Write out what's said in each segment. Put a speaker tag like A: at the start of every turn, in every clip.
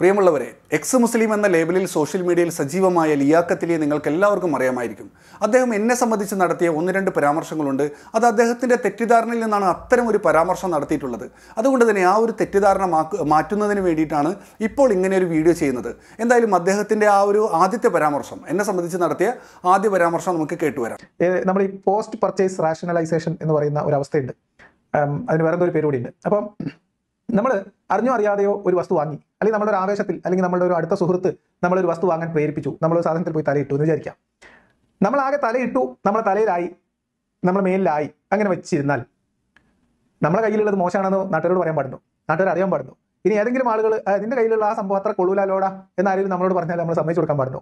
A: പ്രിയമുള്ളവരെ എക്സ് മുസ്ലിം എന്ന ലേബലിൽ സോഷ്യൽ മീഡിയയിൽ സജീവമായ ലിയാക്കത്തിലെ നിങ്ങൾക്ക് എല്ലാവർക്കും അറിയാമായിരിക്കും അദ്ദേഹം എന്നെ സംബന്ധിച്ച് നടത്തിയ ഒന്ന് രണ്ട് പരാമർശങ്ങളുണ്ട് അത് അദ്ദേഹത്തിൻ്റെ തെറ്റിദ്ധാരണയിൽ നിന്നാണ് അത്തരം ഒരു പരാമർശം നടത്തിയിട്ടുള്ളത് അതുകൊണ്ട് തന്നെ ആ ഒരു തെറ്റിദ്ധാരണ മാറ്റുന്നതിന് വേണ്ടിയിട്ടാണ് ഇപ്പോൾ ഇങ്ങനെ ഒരു വീഡിയോ ചെയ്യുന്നത് എന്തായാലും അദ്ദേഹത്തിൻ്റെ ആ ഒരു ആദ്യത്തെ പരാമർശം എന്നെ സംബന്ധിച്ച് നടത്തിയ ആദ്യ പരാമർശം നമുക്ക് കേട്ടുവരാം
B: നമ്മൾ ഈ പോസ്റ്റ് പർച്ചേസ് റാഷണലൈസേഷൻ എന്ന് പറയുന്ന ഒരു അവസ്ഥയുണ്ട് അതിന് വേറെ ഒരു പേര് കൂടിയുണ്ട് അപ്പം നമ്മൾ അറിഞ്ഞോ അറിയാതെയോ ഒരു വസ്തു വാങ്ങി അല്ലെങ്കിൽ നമ്മുടെ ഒരു ആവേശത്തിൽ അല്ലെങ്കിൽ നമ്മുടെ ഒരു അടുത്ത സുഹൃത്ത് നമ്മളൊരു വസ്തു വാങ്ങാൻ പ്രേരിപ്പിച്ചു ഒരു സാധനത്തിൽ പോയി തലയിട്ടു എന്ന് വിചാരിക്കാം നമ്മൾ ആകെ തലയിട്ടു നമ്മളെ തലയിലായി നമ്മളെ മേലിലായി അങ്ങനെ വെച്ചിരുന്നാൽ നമ്മുടെ കയ്യിലുള്ളത് മോശമാണെന്ന് നാട്ടുകാരോട് പറയാൻ പാടുന്നു നാട്ടുകാർ അറിയാൻ പാടുന്നു ഇനി ഏതെങ്കിലും ആളുകൾ നിന്റെ കയ്യിലുള്ള ആ സംഭവം അത്ര കൊള്ളൂലാലോടാ എന്ന് നമ്മളോട് പറഞ്ഞാൽ നമ്മൾ സമ്മതിച്ചു കൊടുക്കാൻ പാടുന്നു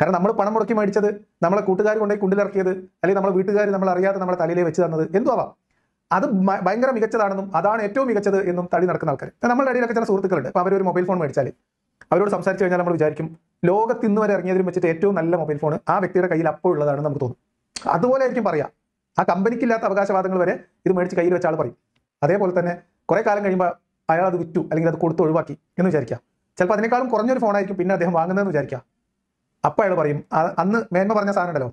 B: കാരണം നമ്മൾ പണം മുടക്കി മേടിച്ചത് നമ്മളെ കൂട്ടുകാർ കൊണ്ടുപോയി കുണ്ടിലിറക്കിയത് അല്ലെങ്കിൽ നമ്മളെ വീട്ടുകാർ നമ്മൾ അറിയാതെ നമ്മളെ തലയിലേ വെച്ച് തന്നത് എന്തുവാ അത് ഭയങ്കര മികച്ചതാണെന്നും അതാണ് ഏറ്റവും മികച്ചത് എന്നും തടി നടക്കുന്ന ആൾക്കാർ നമ്മുടെ ഇടയിലൊക്കെ ചില സുഹൃത്തുക്കളുണ്ട് അപ്പോൾ അവരൊരു മൊബൈൽ ഫോൺ മേടിച്ചാൽ അവരോട് സംസാരിച്ചു കഴിഞ്ഞാൽ നമ്മൾ വിചാരിക്കും ലോകത്ത് ഇന്ന് വരെ ഇറങ്ങിയതിന് വെച്ചിട്ട് ഏറ്റവും നല്ല മൊബൈൽ ഫോൺ ആ വ്യക്തിയുടെ കയ്യിൽ അപ്പോൾ ഉള്ളതാണ് നമുക്ക് തോന്നും അതുപോലെ ആയിരിക്കും പറയാം ആ കമ്പനിക്കില്ലാത്ത അവകാശവാദങ്ങൾ വരെ ഇത് മേടിച്ച് കയ്യിൽ വെച്ച ആൾ പറയും അതേപോലെ തന്നെ കുറേ കാലം കഴിയുമ്പോൾ അയാൾ അത് വിറ്റു അല്ലെങ്കിൽ അത് കൊടുത്ത് ഒഴിവാക്കി എന്ന് വിചാരിക്കാം ചിലപ്പോൾ അതിനേക്കാളും കുറഞ്ഞൊരു ഫോണായിരിക്കും പിന്നെ അദ്ദേഹം വാങ്ങുന്നതെന്ന് വിചാരിക്കാം അപ്പോൾ അയാൾ പറയും അന്ന് മേന്മ പറഞ്ഞ സാധനം ഉണ്ടല്ലോ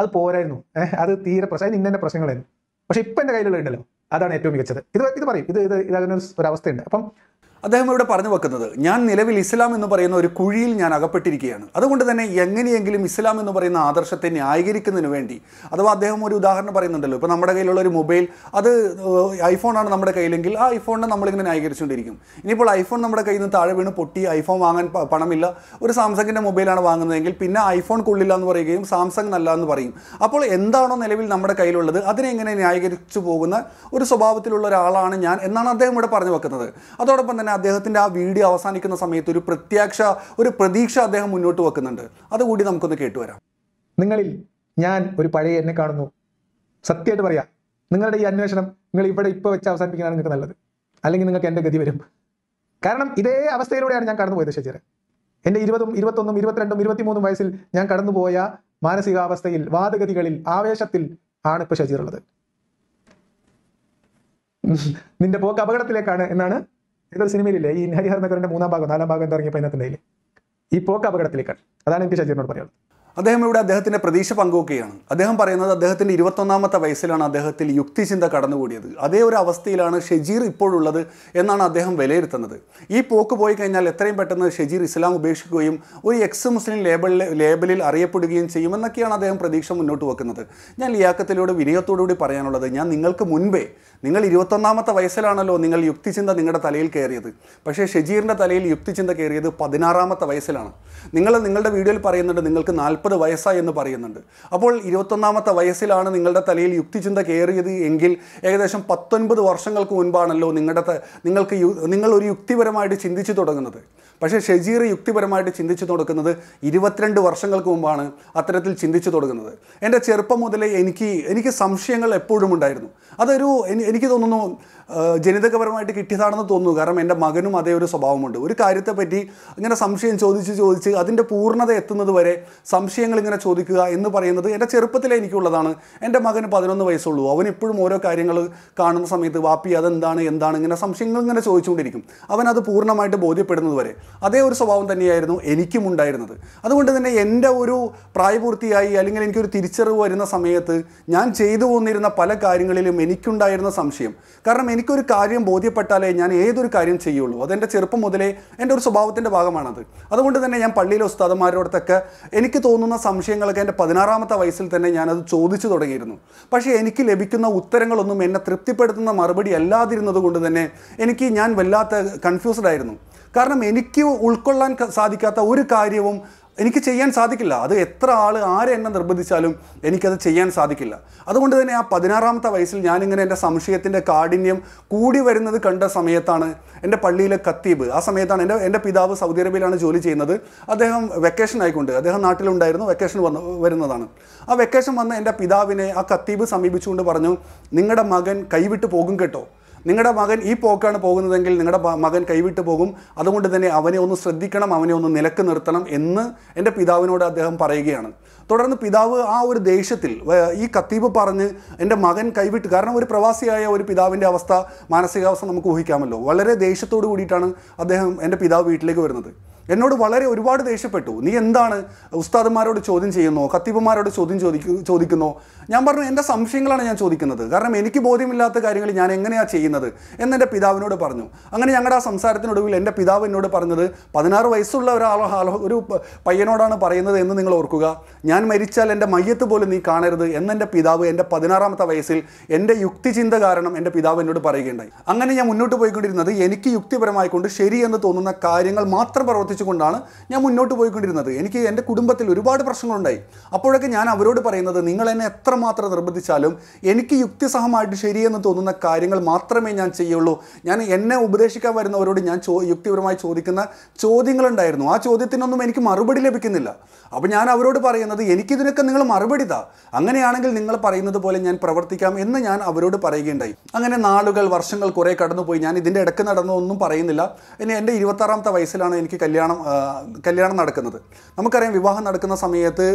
B: അത് പോരായിരുന്നു അത് തീരെ പ്രശ്നം ഇന്നെ പ്രശ്നങ്ങളായിരുന്നു പക്ഷെ ഇപ്പൊ എന്റെ കയ്യിലുള്ള ഉണ്ടല്ലോ അതാണ് ഏറ്റവും മികച്ചത് ഇത് ഇത് പറയും ഇത് ഇത് ഇതൊരു ഒരു അവസ്ഥയുണ്ട് അപ്പം അദ്ദേഹം ഇവിടെ പറഞ്ഞു വെക്കുന്നത് ഞാൻ
A: നിലവിൽ ഇസ്ലാം എന്ന് പറയുന്ന ഒരു കുഴിയിൽ ഞാൻ അകപ്പെട്ടിരിക്കുകയാണ് അതുകൊണ്ട് തന്നെ എങ്ങനെയെങ്കിലും ഇസ്ലാം എന്ന് പറയുന്ന ആദർശത്തെ ന്യായീകരിക്കുന്നതിന് വേണ്ടി അഥവാ അദ്ദേഹം ഒരു ഉദാഹരണം പറയുന്നുണ്ടല്ലോ ഇപ്പോൾ നമ്മുടെ കയ്യിലുള്ള ഒരു മൊബൈൽ അത് ഐഫോണാണ് നമ്മുടെ കയ്യിലെങ്കിൽ ആ ഐഫോണിനെ നമ്മളിങ്ങനെ ന്യായീകരിച്ചുകൊണ്ടിരിക്കും ഇനിയിപ്പോൾ ഐഫോൺ നമ്മുടെ കയ്യിൽ നിന്ന് താഴെ വീണ് പൊട്ടി ഐഫോൺ വാങ്ങാൻ പണമില്ല ഒരു സാംസങ്ങിൻ്റെ മൊബൈലാണ് വാങ്ങുന്നതെങ്കിൽ പിന്നെ ഐഫോൺ കൊള്ളില്ല എന്ന് പറയുകയും സാംസങ് നല്ല എന്ന് പറയും അപ്പോൾ എന്താണോ നിലവിൽ നമ്മുടെ കയ്യിലുള്ളത് അതിനെ എങ്ങനെ ന്യായീകരിച്ചു പോകുന്ന ഒരു സ്വഭാവത്തിലുള്ള ഒരാളാണ് ഞാൻ എന്നാണ് അദ്ദേഹം ഇവിടെ പറഞ്ഞു വെക്കുന്നത് അതോടൊപ്പം തന്നെ അദ്ദേഹത്തിൻ്റെ ആ വീഡിയോ അവസാനിക്കുന്ന സമയത്ത് ഒരു പ്രത്യാക്ഷ ഒരു പ്രതീക്ഷ അദ്ദേഹം മുന്നോട്ട് വെക്കുന്നുണ്ട് അതുകൂടി നമുക്കൊന്ന് കേട്ടുവരാം
B: നിങ്ങളിൽ ഞാൻ ഒരു പഴയ എന്നെ കാണുന്നു സത്യമായിട്ട് പറയാം നിങ്ങളുടെ ഈ അന്വേഷണം നിങ്ങൾ ഇവിടെ ഇപ്പോൾ വെച്ച് അവസാനിപ്പിക്കുന്നതാണ് നിങ്ങൾക്ക് നല്ലത് അല്ലെങ്കിൽ നിങ്ങൾക്ക് എൻ്റെ ഗതി വരും കാരണം ഇതേ അവസ്ഥയിലൂടെയാണ് ഞാൻ കടന്നുപോയത് ശരിയറെ എൻ്റെ ഇരുപതും ഇരുപത്തൊന്നും ഇരുപത്തിരണ്ടും ഇരുപത്തിമൂന്നും വയസ്സിൽ ഞാൻ കടന്നുപോയ മാനസികാവസ്ഥയിൽ വാദഗതികളിൽ ആവേശത്തിൽ ആണ് ഇപ്പൊ ശശിയുള്ളത് നിന്റെ പോക്ക് അപകടത്തിലേക്കാണ് എന്നാണ് ഇതൊരു സിനിമയിലില്ലേ ഈ ഹരിഹർ നഗറിന്റെ മൂന്നാം ഭാഗം നാലാം ഭാഗം എന്താ ഇറങ്ങിയപ്പോൾ അതിനകത്തുണ്ടായില്ലേ ഈ പോക്ക് അപകടത്തിലേക്കാണ് അതാണ് എനിക്ക് ഷജീറിനോട് പറയുന്നത് അദ്ദേഹം ഇവിടെ അദ്ദേഹത്തിൻ്റെ
A: പ്രതീക്ഷ പങ്കുവെക്കുകയാണ് അദ്ദേഹം പറയുന്നത് അദ്ദേഹത്തിൻ്റെ ഇരുപത്തൊന്നാമത്തെ വയസ്സിലാണ് അദ്ദേഹത്തിൽ യുക്തിചിന്ത കടന്നുകൂടിയത് അതേ ഒരു അവസ്ഥയിലാണ് ഷെജീർ ഇപ്പോഴുള്ളത് എന്നാണ് അദ്ദേഹം വിലയിരുത്തുന്നത് ഈ പോക്ക് പോയി കഴിഞ്ഞാൽ എത്രയും പെട്ടെന്ന് ഷെജീർ ഇസ്ലാം ഉപേക്ഷിക്കുകയും ഒരു എക്സ് മുസ്ലിം ലേബലിൽ ലേബലിൽ അറിയപ്പെടുകയും ചെയ്യുമെന്നൊക്കെയാണ് അദ്ദേഹം പ്രതീക്ഷ മുന്നോട്ട് വെക്കുന്നത് ഞാൻ ലിയാക്കത്തിലൂടെ വിനയത്തോടുകൂടി പറയാനുള്ളത് ഞാൻ നിങ്ങൾക്ക് മുൻപേ നിങ്ങൾ ഇരുപത്തൊന്നാമത്തെ വയസ്സിലാണല്ലോ നിങ്ങൾ യുക്തിചിന്ത നിങ്ങളുടെ തലയിൽ കയറിയത് പക്ഷേ ഷെജീറിൻ്റെ തലയിൽ യുക്തിചിന്ത കയറിയത് പതിനാറാമത്തെ വയസ്സിലാണ് നിങ്ങൾ നിങ്ങളുടെ വീഡിയോയിൽ പറയുന്നുണ്ട് നിങ്ങൾക്ക് നാൽപ്പത് നാൽപ്പത് വയസ്സായി എന്ന് പറയുന്നുണ്ട് അപ്പോൾ ഇരുപത്തൊന്നാമത്തെ വയസ്സിലാണ് നിങ്ങളുടെ തലയിൽ യുക്തിചിന്ത കയറിയത് എങ്കിൽ ഏകദേശം പത്തൊൻപത് വർഷങ്ങൾക്ക് മുൻപാണല്ലോ നിങ്ങളുടെ നിങ്ങൾക്ക് നിങ്ങൾ ഒരു യുക്തിപരമായിട്ട് ചിന്തിച്ചു തുടങ്ങുന്നത് പക്ഷേ ഷെജീർ യുക്തിപരമായിട്ട് ചിന്തിച്ചു തുടങ്ങുന്നത് ഇരുപത്തിരണ്ട് വർഷങ്ങൾക്ക് മുമ്പാണ് അത്തരത്തിൽ ചിന്തിച്ചു തുടങ്ങുന്നത് എൻ്റെ ചെറുപ്പം മുതലേ എനിക്ക് എനിക്ക് സംശയങ്ങൾ എപ്പോഴും ഉണ്ടായിരുന്നു അതൊരു എനിക്ക് തോന്നുന്നു ജനിതകപരമായിട്ട് കിട്ടിയതാണെന്ന് തോന്നുന്നു കാരണം എൻ്റെ മകനും അതേ ഒരു സ്വഭാവമുണ്ട് ഒരു കാര്യത്തെപ്പറ്റി ഇങ്ങനെ സംശയം ചോദിച്ച് ചോദിച്ച് അതിൻ്റെ പൂർണ്ണത എത്തുന്നത് വരെ സംശയങ്ങൾ ഇങ്ങനെ ചോദിക്കുക എന്ന് പറയുന്നത് എൻ്റെ ചെറുപ്പത്തിലേ എനിക്കുള്ളതാണ് എൻ്റെ മകന് പതിനൊന്ന് വയസ്സുള്ളൂ അവൻ ഇപ്പോഴും ഓരോ കാര്യങ്ങൾ കാണുന്ന സമയത്ത് വാപ്പി അതെന്താണ് എന്താണ് ഇങ്ങനെ സംശയങ്ങൾ ഇങ്ങനെ ചോദിച്ചുകൊണ്ടിരിക്കും അവൻ അത് പൂർണ്ണമായിട്ട് ബോധ്യപ്പെടുന്നത് വരെ അതേ ഒരു സ്വഭാവം തന്നെയായിരുന്നു എനിക്കും ഉണ്ടായിരുന്നത് അതുകൊണ്ട് തന്നെ എൻ്റെ ഒരു പ്രായപൂർത്തിയായി അല്ലെങ്കിൽ എനിക്കൊരു തിരിച്ചറിവ് വരുന്ന സമയത്ത് ഞാൻ ചെയ്തു പോന്നിരുന്ന പല കാര്യങ്ങളിലും എനിക്കുണ്ടായിരുന്ന സംശയം കാരണം എനിക്കൊരു കാര്യം ബോധ്യപ്പെട്ടാലേ ഞാൻ ഏതൊരു കാര്യം ചെയ്യുള്ളൂ അതെൻ്റെ ചെറുപ്പം മുതലേ എൻ്റെ ഒരു സ്വഭാവത്തിൻ്റെ ഭാഗമാണത് അതുകൊണ്ട് തന്നെ ഞാൻ പള്ളിയിലെ ഉസ്താദന്മാരോടത്തൊക്കെ എനിക്ക് തോന്നുന്ന സംശയങ്ങളൊക്കെ എൻ്റെ പതിനാറാമത്തെ വയസ്സിൽ തന്നെ ഞാനത് ചോദിച്ചു തുടങ്ങിയിരുന്നു പക്ഷേ എനിക്ക് ലഭിക്കുന്ന ഉത്തരങ്ങളൊന്നും എന്നെ തൃപ്തിപ്പെടുത്തുന്ന മറുപടി അല്ലാതിരുന്നത് കൊണ്ട് തന്നെ എനിക്ക് ഞാൻ വല്ലാത്ത കൺഫ്യൂസ്ഡ് ആയിരുന്നു കാരണം എനിക്ക് ഉൾക്കൊള്ളാൻ സാധിക്കാത്ത ഒരു കാര്യവും എനിക്ക് ചെയ്യാൻ സാധിക്കില്ല അത് എത്ര ആൾ ആരെ എന്നെ നിർബന്ധിച്ചാലും എനിക്കത് ചെയ്യാൻ സാധിക്കില്ല അതുകൊണ്ട് തന്നെ ആ പതിനാറാമത്തെ വയസ്സിൽ ഞാനിങ്ങനെ എൻ്റെ സംശയത്തിൻ്റെ കാഠിന്യം കൂടി വരുന്നത് കണ്ട സമയത്താണ് എൻ്റെ പള്ളിയിലെ കത്തീബ് ആ സമയത്താണ് എൻ്റെ എൻ്റെ പിതാവ് സൗദി അറേബ്യയിലാണ് ജോലി ചെയ്യുന്നത് അദ്ദേഹം വെക്കേഷൻ ആയിക്കൊണ്ട് അദ്ദേഹം നാട്ടിലുണ്ടായിരുന്നു വെക്കേഷൻ വന്ന് വരുന്നതാണ് ആ വെക്കേഷൻ വന്ന എൻ്റെ പിതാവിനെ ആ കത്തീബ് സമീപിച്ചുകൊണ്ട് പറഞ്ഞു നിങ്ങളുടെ മകൻ കൈവിട്ട് പോകും കേട്ടോ നിങ്ങളുടെ മകൻ ഈ പോക്കാണ് പോകുന്നതെങ്കിൽ നിങ്ങളുടെ മകൻ കൈവിട്ട് പോകും അതുകൊണ്ട് തന്നെ അവനെ ഒന്ന് ശ്രദ്ധിക്കണം അവനെ ഒന്ന് നിലക്ക് നിർത്തണം എന്ന് എൻ്റെ പിതാവിനോട് അദ്ദേഹം പറയുകയാണ് തുടർന്ന് പിതാവ് ആ ഒരു ദേഷ്യത്തിൽ ഈ കത്തീബ് പറഞ്ഞ് എൻ്റെ മകൻ കൈവിട്ട് കാരണം ഒരു പ്രവാസിയായ ഒരു പിതാവിൻ്റെ അവസ്ഥ മാനസികാവസ്ഥ നമുക്ക് ഊഹിക്കാമല്ലോ വളരെ ദേഷ്യത്തോടു കൂടിയിട്ടാണ് അദ്ദേഹം എൻ്റെ പിതാവ് വീട്ടിലേക്ക് വരുന്നത് എന്നോട് വളരെ ഒരുപാട് ദേഷ്യപ്പെട്ടു നീ എന്താണ് ഉസ്താദന്മാരോട് ചോദ്യം ചെയ്യുന്നോ കത്തീബന്മാരോട് ചോദ്യം ചോദിക്കു ചോദിക്കുന്നോ ഞാൻ പറഞ്ഞു എൻ്റെ സംശയങ്ങളാണ് ഞാൻ ചോദിക്കുന്നത് കാരണം എനിക്ക് ബോധ്യമില്ലാത്ത കാര്യങ്ങൾ ഞാൻ എങ്ങനെയാണ് ചെയ്യുന്നത് എൻ്റെ പിതാവിനോട് പറഞ്ഞു അങ്ങനെ ഞങ്ങളുടെ ആ സംസാരത്തിനൊടുവിൽ എൻ്റെ പിതാവ് എന്നോട് പറഞ്ഞത് പതിനാറ് വയസ്സുള്ള ഒരാൾ ഒരു പയ്യനോടാണ് പറയുന്നത് എന്ന് നിങ്ങൾ ഓർക്കുക ഞാൻ മരിച്ചാൽ എൻ്റെ മയ്യത്ത് പോലും നീ കാണരുത് എന്നെൻ്റെ പിതാവ് എൻ്റെ പതിനാറാമത്തെ വയസ്സിൽ എൻ്റെ യുക്തിചിന്ത കാരണം എൻ്റെ പിതാവ് എന്നോട് പറയുകയുണ്ടായി അങ്ങനെ ഞാൻ മുന്നോട്ട് പോയിക്കൊണ്ടിരുന്നത് എനിക്ക് യുക്തിപരമായിക്കൊണ്ട് ശരി എന്ന് തോന്നുന്ന കാര്യങ്ങൾ മാത്രം പ്രവർത്തിച്ചു പ്രവർത്തിച്ചുകൊണ്ടാണ് ഞാൻ മുന്നോട്ട് പോയിക്കൊണ്ടിരുന്നത് എനിക്ക് എൻ്റെ കുടുംബത്തിൽ ഒരുപാട് പ്രശ്നങ്ങളുണ്ടായി അപ്പോഴൊക്കെ ഞാൻ അവരോട് പറയുന്നത് നിങ്ങൾ എന്നെ എത്രമാത്രം നിർബന്ധിച്ചാലും എനിക്ക് യുക്തിസഹമായിട്ട് ശരിയെന്ന് തോന്നുന്ന കാര്യങ്ങൾ മാത്രമേ ഞാൻ ചെയ്യുള്ളൂ ഞാൻ എന്നെ ഉപദേശിക്കാൻ വരുന്നവരോട് ഞാൻ ചോ യുക്തിപരമായി ചോദിക്കുന്ന ചോദ്യങ്ങളുണ്ടായിരുന്നു ആ ചോദ്യത്തിനൊന്നും എനിക്ക് മറുപടി ലഭിക്കുന്നില്ല അപ്പോൾ ഞാൻ അവരോട് പറയുന്നത് എനിക്കിതിനൊക്കെ നിങ്ങൾ മറുപടി താ അങ്ങനെയാണെങ്കിൽ നിങ്ങൾ പറയുന്നത് പോലെ ഞാൻ പ്രവർത്തിക്കാം എന്ന് ഞാൻ അവരോട് പറയുകയുണ്ടായി അങ്ങനെ നാളുകൾ വർഷങ്ങൾ കുറേ കടന്നുപോയി ഞാൻ ഇതിൻ്റെ ഇടക്ക് നടന്നൊന്നും പറയുന്നില്ല ഇനി എൻ്റെ ഇരുപത്താറാമത്തെ വയസ്സിലാണ് എനിക്ക് കല്യാണം കല്യാണം കല്യാണം നടക്കുന്നത് നമുക്കറിയാം വിവാഹം നടക്കുന്ന സമയത്ത്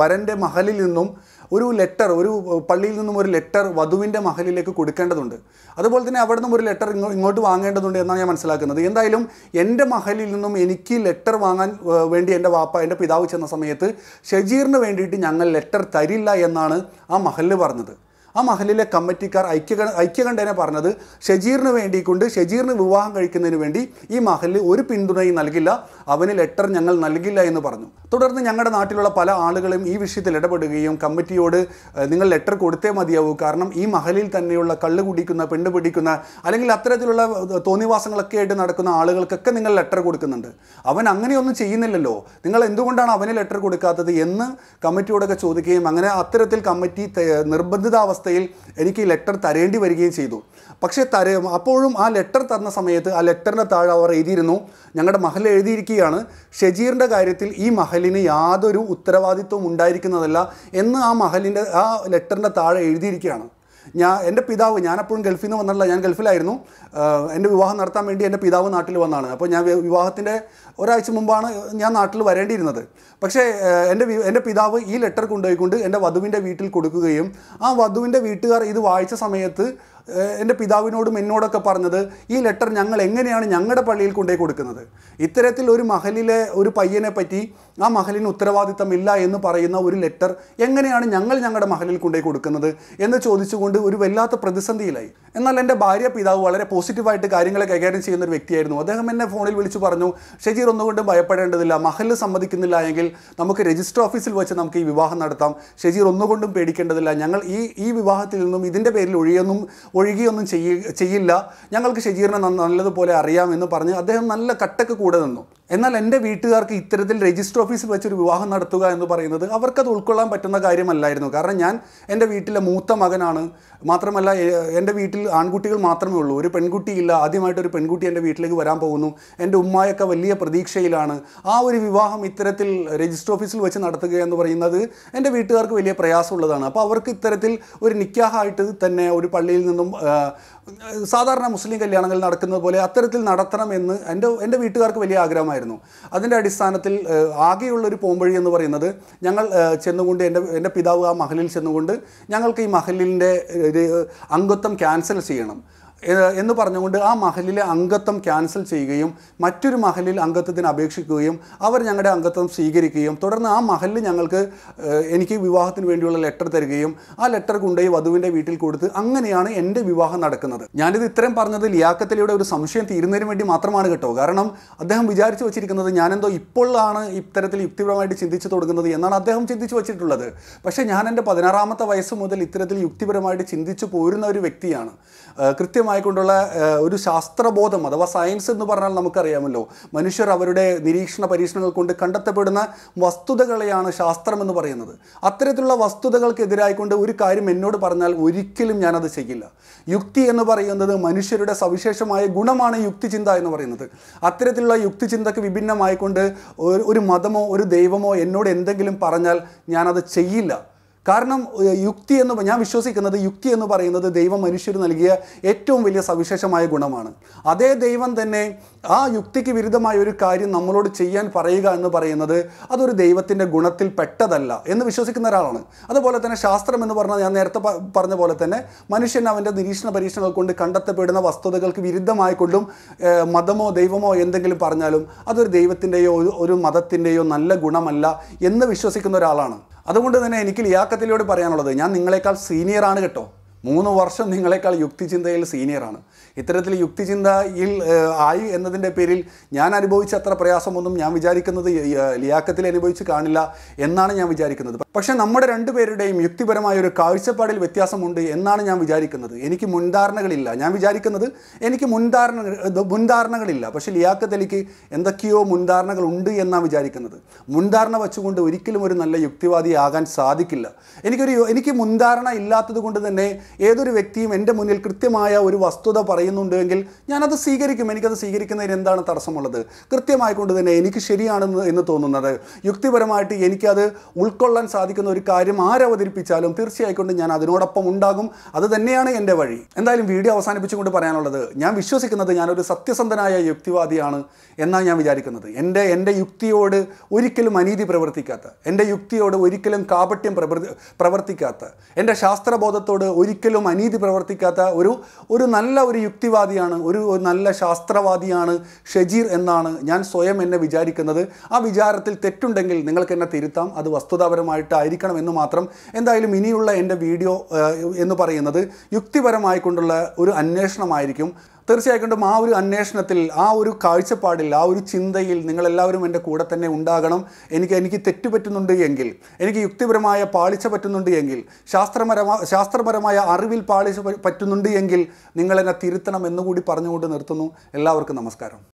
A: വരൻ്റെ മഹലിൽ നിന്നും ഒരു ലെറ്റർ ഒരു പള്ളിയിൽ നിന്നും ഒരു ലെറ്റർ വധുവിൻ്റെ മഹലിലേക്ക് കൊടുക്കേണ്ടതുണ്ട് അതുപോലെ തന്നെ അവിടെ നിന്നും ഒരു ലെറ്റർ ഇങ്ങോട്ട് വാങ്ങേണ്ടതുണ്ട് എന്നാണ് ഞാൻ മനസ്സിലാക്കുന്നത് എന്തായാലും എൻ്റെ മഹലിൽ നിന്നും എനിക്ക് ലെറ്റർ വാങ്ങാൻ വേണ്ടി എൻ്റെ വാപ്പ എൻ്റെ പിതാവ് ചെന്ന സമയത്ത് ഷജീറിന് വേണ്ടിയിട്ട് ഞങ്ങൾ ലെറ്റർ തരില്ല എന്നാണ് ആ മഹലിൽ പറഞ്ഞത് ആ മഹലിലെ കമ്മിറ്റിക്കാർ ഐക്യ ഐക്യകണ്ഠനെ പറഞ്ഞത് ഷജീറിന് വേണ്ടി കൊണ്ട് ഷജീറിന് വിവാഹം കഴിക്കുന്നതിന് വേണ്ടി ഈ മഹലിൽ ഒരു പിന്തുണയും നൽകില്ല അവന് ലെറ്റർ ഞങ്ങൾ നൽകില്ല എന്ന് പറഞ്ഞു തുടർന്ന് ഞങ്ങളുടെ നാട്ടിലുള്ള പല ആളുകളും ഈ വിഷയത്തിൽ ഇടപെടുകയും കമ്മിറ്റിയോട് നിങ്ങൾ ലെറ്റർ കൊടുത്തേ മതിയാവൂ കാരണം ഈ മഹലിൽ തന്നെയുള്ള കള്ളു കുടിക്കുന്ന പെണ്ണ് പിടിക്കുന്ന അല്ലെങ്കിൽ അത്തരത്തിലുള്ള തോന്നിവാസങ്ങളൊക്കെ ആയിട്ട് നടക്കുന്ന ആളുകൾക്കൊക്കെ നിങ്ങൾ ലെറ്റർ കൊടുക്കുന്നുണ്ട് അവൻ അങ്ങനെയൊന്നും ചെയ്യുന്നില്ലല്ലോ നിങ്ങൾ എന്തുകൊണ്ടാണ് അവന് ലെറ്റർ കൊടുക്കാത്തത് എന്ന് കമ്മിറ്റിയോടൊക്കെ ചോദിക്കുകയും അങ്ങനെ അത്തരത്തിൽ കമ്മിറ്റി നിർബന്ധിതാവസ്ഥ അവസ്ഥയിൽ എനിക്ക് ഈ ലെറ്റർ തരേണ്ടി വരികയും ചെയ്തു പക്ഷേ തര അപ്പോഴും ആ ലെറ്റർ തന്ന സമയത്ത് ആ ലെറ്ററിൻ്റെ താഴെ അവർ എഴുതിയിരുന്നു ഞങ്ങളുടെ മഹൽ എഴുതിയിരിക്കുകയാണ് ഷജീറിൻ്റെ കാര്യത്തിൽ ഈ മഹലിന് യാതൊരു ഉത്തരവാദിത്വം ഉണ്ടായിരിക്കുന്നതല്ല എന്ന് ആ മഹലിൻ്റെ ആ ലെറ്ററിൻ്റെ താഴെ എഴുതിയിരിക്കുകയാണ് ഞാൻ എൻ്റെ പിതാവ് ഞാനപ്പോഴും ഗൾഫിൽ നിന്ന് വന്നിട്ടില്ല ഞാൻ ഗൾഫിലായിരുന്നു എൻ്റെ വിവാഹം നടത്താൻ വേണ്ടി എൻ്റെ പിതാവ് നാട്ടിൽ വന്നാണ് അപ്പോൾ ഞാൻ വിവാഹത്തിൻ്റെ ഒരാഴ്ച മുമ്പാണ് ഞാൻ നാട്ടിൽ വരേണ്ടിയിരുന്നത് പക്ഷേ എൻ്റെ എൻ്റെ പിതാവ് ഈ ലെറ്റർ കൊണ്ടുപോയിക്കൊണ്ട് എൻ്റെ വധുവിൻ്റെ വീട്ടിൽ കൊടുക്കുകയും ആ വധുവിൻ്റെ വീട്ടുകാർ ഇത് വായിച്ച സമയത്ത് എൻ്റെ പിതാവിനോടും എന്നോടൊക്കെ പറഞ്ഞത് ഈ ലെറ്റർ ഞങ്ങൾ എങ്ങനെയാണ് ഞങ്ങളുടെ പള്ളിയിൽ കൊണ്ടേ കൊടുക്കുന്നത് ഇത്തരത്തിൽ ഒരു മഹലിലെ ഒരു പയ്യനെ പറ്റി ആ മഹലിന് ഉത്തരവാദിത്തമില്ല എന്ന് പറയുന്ന ഒരു ലെറ്റർ എങ്ങനെയാണ് ഞങ്ങൾ ഞങ്ങളുടെ മഹലിൽ കൊണ്ടേ കൊടുക്കുന്നത് എന്ന് ചോദിച്ചുകൊണ്ട് ഒരു വല്ലാത്ത പ്രതിസന്ധിയിലായി എന്നാൽ എൻ്റെ ഭാര്യ പിതാവ് വളരെ പോസിറ്റീവായിട്ട് കാര്യങ്ങളെ കൈകാര്യം ചെയ്യുന്ന ഒരു വ്യക്തിയായിരുന്നു അദ്ദേഹം എന്നെ ഫോണിൽ വിളിച്ചു പറഞ്ഞു ഷജീർ ഒന്നുകൊണ്ടും ഭയപ്പെടേണ്ടതില്ല മഹലിൽ സമ്മതിക്കുന്നില്ല എങ്കിൽ നമുക്ക് രജിസ്റ്റർ ഓഫീസിൽ വെച്ച് നമുക്ക് ഈ വിവാഹം നടത്താം ഷജീർ ഒന്നുകൊണ്ടും പേടിക്കേണ്ടതില്ല ഞങ്ങൾ ഈ ഈ വിവാഹത്തിൽ നിന്നും ഇതിൻ്റെ പേരിൽ ഒഴിയൊന്നും ഒഴുകിയൊന്നും ചെയ്യ ചെയ്യില്ല ഞങ്ങൾക്ക് ഷജീറിനെ നല്ലതുപോലെ അറിയാമെന്ന് പറഞ്ഞ് അദ്ദേഹം നല്ല കട്ടക്ക് കൂടെ നിന്നു എന്നാൽ എൻ്റെ വീട്ടുകാർക്ക് ഇത്തരത്തിൽ രജിസ്റ്റർ ഓഫീസിൽ വെച്ചൊരു വിവാഹം നടത്തുക എന്ന് പറയുന്നത് അവർക്കത് ഉൾക്കൊള്ളാൻ പറ്റുന്ന കാര്യമല്ലായിരുന്നു കാരണം ഞാൻ എൻ്റെ വീട്ടിലെ മൂത്ത മകനാണ് മാത്രമല്ല എൻ്റെ വീട്ടിൽ ആൺകുട്ടികൾ മാത്രമേ ഉള്ളൂ ഒരു പെൺകുട്ടിയില്ല ആദ്യമായിട്ട് ഒരു പെൺകുട്ടി എൻ്റെ വീട്ടിലേക്ക് വരാൻ പോകുന്നു എൻ്റെ ഉമ്മായൊക്കെ വലിയ പ്രതീക്ഷയിലാണ് ആ ഒരു വിവാഹം ഇത്തരത്തിൽ രജിസ്റ്റർ ഓഫീസിൽ വെച്ച് നടത്തുക എന്ന് പറയുന്നത് എൻ്റെ വീട്ടുകാർക്ക് വലിയ പ്രയാസമുള്ളതാണ് അപ്പോൾ അവർക്ക് ഇത്തരത്തിൽ ഒരു നിക്കാഹായിട്ട് തന്നെ ഒരു പള്ളിയിൽ നിന്നും സാധാരണ മുസ്ലിം കല്യാണങ്ങൾ നടക്കുന്നത് പോലെ അത്തരത്തിൽ നടത്തണമെന്ന് എൻ്റെ എൻ്റെ വീട്ടുകാർക്ക് വലിയ ആഗ്രഹമായിരുന്നു അതിൻ്റെ അടിസ്ഥാനത്തിൽ ആകെയുള്ളൊരു പോംവഴി എന്ന് പറയുന്നത് ഞങ്ങൾ ചെന്നുകൊണ്ട് എൻ്റെ എൻ്റെ പിതാവ് ആ മഹലിൽ ചെന്നുകൊണ്ട് ഞങ്ങൾക്ക് ഈ മഹലിൻ്റെ അംഗത്വം ക്യാൻസൽ ചെയ്യണം എന്ന് പറഞ്ഞുകൊണ്ട് ആ മഹലിലെ അംഗത്വം ക്യാൻസൽ ചെയ്യുകയും മറ്റൊരു മഹലിൽ അംഗത്വത്തിന് അപേക്ഷിക്കുകയും അവർ ഞങ്ങളുടെ അംഗത്വം സ്വീകരിക്കുകയും തുടർന്ന് ആ മഹലിൽ ഞങ്ങൾക്ക് എനിക്ക് വിവാഹത്തിന് വേണ്ടിയുള്ള ലെറ്റർ തരികയും ആ ലെറ്റർ കൊണ്ടുപോയി വധുവിൻ്റെ വീട്ടിൽ കൊടുത്ത് അങ്ങനെയാണ് എൻ്റെ വിവാഹം നടക്കുന്നത് ഞാനിത് ഇത്രയും പറഞ്ഞത് ലിയാക്കത്തിലൂടെ ഒരു സംശയം തീരുന്നതിന് വേണ്ടി മാത്രമാണ് കേട്ടോ കാരണം അദ്ദേഹം വിചാരിച്ചു വെച്ചിരിക്കുന്നത് ഞാനെന്തോ ഇപ്പോഴാണ് ഇത്തരത്തിൽ യുക്തിപരമായിട്ട് ചിന്തിച്ചു തുടങ്ങുന്നത് എന്നാണ് അദ്ദേഹം ചിന്തിച്ചു വെച്ചിട്ടുള്ളത് പക്ഷേ ഞാൻ എൻ്റെ പതിനാറാമത്തെ വയസ്സ് മുതൽ ഇത്തരത്തിൽ യുക്തിപരമായിട്ട് ചിന്തിച്ചു പോരുന്ന ഒരു വ്യക്തിയാണ് കൃത്യമായിക്കൊണ്ടുള്ള ഒരു ശാസ്ത്രബോധം അഥവാ സയൻസ് എന്ന് പറഞ്ഞാൽ നമുക്കറിയാമല്ലോ മനുഷ്യർ അവരുടെ നിരീക്ഷണ പരീക്ഷണങ്ങൾ കൊണ്ട് കണ്ടെത്തപ്പെടുന്ന വസ്തുതകളെയാണ് ശാസ്ത്രം എന്ന് പറയുന്നത് അത്തരത്തിലുള്ള വസ്തുതകൾക്കെതിരായിക്കൊണ്ട് ഒരു കാര്യം എന്നോട് പറഞ്ഞാൽ ഒരിക്കലും ഞാനത് ചെയ്യില്ല യുക്തി എന്ന് പറയുന്നത് മനുഷ്യരുടെ സവിശേഷമായ ഗുണമാണ് യുക്തിചിന്ത എന്ന് പറയുന്നത് അത്തരത്തിലുള്ള യുക്തിചിന്തക്ക് വിഭിന്നമായിക്കൊണ്ട് ഒരു മതമോ ഒരു ദൈവമോ എന്നോട് എന്തെങ്കിലും പറഞ്ഞാൽ ഞാനത് ചെയ്യില്ല കാരണം യുക്തി എന്ന് ഞാൻ വിശ്വസിക്കുന്നത് യുക്തി എന്ന് പറയുന്നത് ദൈവം മനുഷ്യർ നൽകിയ ഏറ്റവും വലിയ സവിശേഷമായ ഗുണമാണ് അതേ ദൈവം തന്നെ ആ യുക്തിക്ക് വിരുദ്ധമായ ഒരു കാര്യം നമ്മളോട് ചെയ്യാൻ പറയുക എന്ന് പറയുന്നത് അതൊരു ദൈവത്തിൻ്റെ ഗുണത്തിൽ പെട്ടതല്ല എന്ന് വിശ്വസിക്കുന്ന ഒരാളാണ് അതുപോലെ തന്നെ ശാസ്ത്രം എന്ന് പറഞ്ഞാൽ ഞാൻ നേരത്തെ പറഞ്ഞ പോലെ തന്നെ മനുഷ്യൻ അവൻ്റെ നിരീക്ഷണ പരീക്ഷണങ്ങൾ കൊണ്ട് കണ്ടെത്തപ്പെടുന്ന വസ്തുതകൾക്ക് വിരുദ്ധമായിക്കൊണ്ടും മതമോ ദൈവമോ എന്തെങ്കിലും പറഞ്ഞാലും അതൊരു ദൈവത്തിൻ്റെയോ ഒരു മതത്തിൻ്റെയോ നല്ല ഗുണമല്ല എന്ന് വിശ്വസിക്കുന്ന ഒരാളാണ് അതുകൊണ്ട് തന്നെ എനിക്ക് ലിയാക്കത്തിലൂടെ പറയാനുള്ളത് ഞാൻ നിങ്ങളെക്കാൾ സീനിയറാണ് കേട്ടോ മൂന്ന് വർഷം നിങ്ങളെക്കാൾ യുക്തിചിന്തയിൽ സീനിയറാണ് ഇത്തരത്തിൽ യുക്തിചിന്തയിൽ ആയി എന്നതിൻ്റെ പേരിൽ ഞാൻ അനുഭവിച്ച അത്ര പ്രയാസമൊന്നും ഞാൻ വിചാരിക്കുന്നത് ലിയാക്കത്തിൽ അനുഭവിച്ച് കാണില്ല എന്നാണ് ഞാൻ വിചാരിക്കുന്നത് പക്ഷേ നമ്മുടെ രണ്ടുപേരുടെയും യുക്തിപരമായ ഒരു കാഴ്ചപ്പാടിൽ വ്യത്യാസമുണ്ട് എന്നാണ് ഞാൻ വിചാരിക്കുന്നത് എനിക്ക് മുൻധാരണകളില്ല ഞാൻ വിചാരിക്കുന്നത് എനിക്ക് മുൻധാരണ മുൻധാരണകളില്ല പക്ഷേ ലിയാക്കത്ത് എനിക്ക് എന്തൊക്കെയോ മുൻധാരണകൾ ഉണ്ട് എന്നാണ് വിചാരിക്കുന്നത് മുൻധാരണ വെച്ചുകൊണ്ട് ഒരിക്കലും ഒരു നല്ല യുക്തിവാദി ആകാൻ സാധിക്കില്ല എനിക്കൊരു എനിക്ക് മുൻധാരണ ഇല്ലാത്തത് കൊണ്ട് തന്നെ ഏതൊരു വ്യക്തിയും എൻ്റെ മുന്നിൽ കൃത്യമായ ഒരു വസ്തുത പറയുന്നുണ്ടെങ്കിൽ ഞാനത് സ്വീകരിക്കും എനിക്കത് സ്വീകരിക്കുന്നതിന് എന്താണ് തടസ്സമുള്ളത് കൃത്യമായിക്കൊണ്ട് തന്നെ എനിക്ക് ശരിയാണെന്ന് എന്ന് തോന്നുന്നത് യുക്തിപരമായിട്ട് എനിക്കത് ഉൾക്കൊള്ളാൻ സാധിക്കുന്ന ഒരു കാര്യം ആരവതരിപ്പിച്ചാലും തീർച്ചയായിക്കൊണ്ട് ഞാൻ അതിനോടൊപ്പം ഉണ്ടാകും അത് തന്നെയാണ് എൻ്റെ വഴി എന്തായാലും വീഡിയോ അവസാനിപ്പിച്ചുകൊണ്ട് പറയാനുള്ളത് ഞാൻ വിശ്വസിക്കുന്നത് ഞാനൊരു സത്യസന്ധനായ യുക്തിവാദിയാണ് എന്നാണ് ഞാൻ വിചാരിക്കുന്നത് എൻ്റെ എൻ്റെ യുക്തിയോട് ഒരിക്കലും അനീതി പ്രവർത്തിക്കാത്ത എൻ്റെ യുക്തിയോട് ഒരിക്കലും കാപട്യം പ്രവർത്തിക്കാത്ത എൻ്റെ ശാസ്ത്രബോധത്തോട് ഒരിക്കലും ഒരിക്കലും അനീതി പ്രവർത്തിക്കാത്ത ഒരു ഒരു നല്ല ഒരു യുക്തിവാദിയാണ് ഒരു നല്ല ശാസ്ത്രവാദിയാണ് ഷജീർ എന്നാണ് ഞാൻ സ്വയം എന്നെ വിചാരിക്കുന്നത് ആ വിചാരത്തിൽ തെറ്റുണ്ടെങ്കിൽ നിങ്ങൾക്ക് എന്നെ തിരുത്താം അത് വസ്തുതാപരമായിട്ടായിരിക്കണം എന്ന് മാത്രം എന്തായാലും ഇനിയുള്ള എൻ്റെ വീഡിയോ എന്ന് പറയുന്നത് യുക്തിപരമായിക്കൊണ്ടുള്ള ഒരു അന്വേഷണമായിരിക്കും തീർച്ചയായിട്ടും ആ ഒരു അന്വേഷണത്തിൽ ആ ഒരു കാഴ്ചപ്പാടിൽ ആ ഒരു ചിന്തയിൽ നിങ്ങളെല്ലാവരും എൻ്റെ കൂടെ തന്നെ ഉണ്ടാകണം എനിക്ക് എനിക്ക് തെറ്റു പറ്റുന്നുണ്ട് എങ്കിൽ എനിക്ക് യുക്തിപരമായ പാളിച്ച പറ്റുന്നുണ്ട് എങ്കിൽ ശാസ്ത്രപരമായ ശാസ്ത്രപരമായ അറിവിൽ പാളിച്ച പറ്റുന്നുണ്ട് എങ്കിൽ നിങ്ങളെന്നെ തിരുത്തണം എന്നുകൂടി പറഞ്ഞുകൊണ്ട് നിർത്തുന്നു എല്ലാവർക്കും നമസ്കാരം